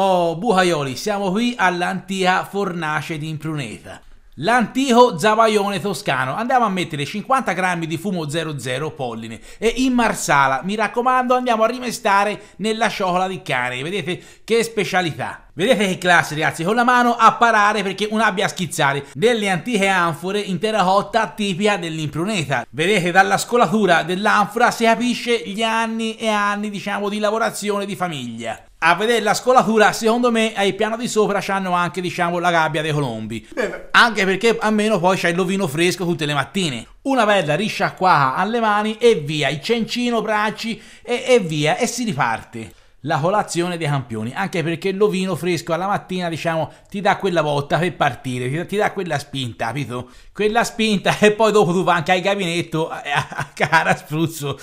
Oh, Bucaioli, siamo qui all'antica fornace di Impruneta. L'antico zavaione toscano. Andiamo a mettere 50 grammi di fumo 00 polline e in marsala, mi raccomando, andiamo a rimestare nella ciocola di cane. Vedete che specialità. Vedete che classe ragazzi, con la mano a parare perché un'abbia a schizzare delle antiche anfore in terracotta tipica dell'impruneta. Vedete dalla scolatura dell'anfora si capisce gli anni e anni diciamo di lavorazione di famiglia a vedere la scolatura, secondo me, ai piano di sopra c'hanno anche, diciamo, la gabbia dei colombi. Beh. Anche perché almeno poi c'è il lovino fresco tutte le mattine. Una bella risciacquata alle mani e via, il cencino, bracci e, e via, e si riparte la colazione dei campioni, anche perché l'ovino fresco alla mattina, diciamo, ti dà quella botta per partire, ti, ti dà quella spinta, capito? Quella spinta e poi dopo tu vai anche al gabinetto a, eh, a, a cara spruzzo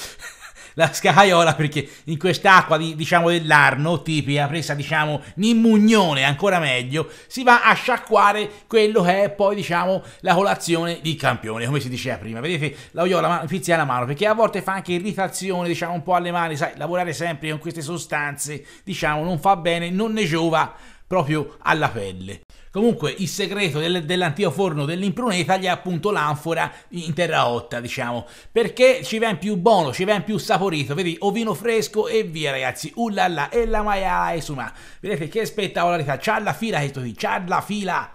la scaiola perché in quest'acqua di, diciamo dell'Arno, tipica presa diciamo in Mugnone ancora meglio, si va a sciacquare quello che è poi diciamo la colazione di campione, come si diceva prima, vedete la oiola fizzia la mano perché a volte fa anche irritazione diciamo un po' alle mani, sai, lavorare sempre con queste sostanze diciamo non fa bene, non ne giova proprio alla pelle. Comunque il segreto del, dell'antico forno dell'impruneta gli è appunto l'anfora in terraotta, diciamo, perché ci viene più buono, ci viene più saporito, vedi, ovino fresco e via ragazzi, ullala, e la maia esuma. Vedete che spettacolarità, c'ha la fila questo qui, c'ha la fila!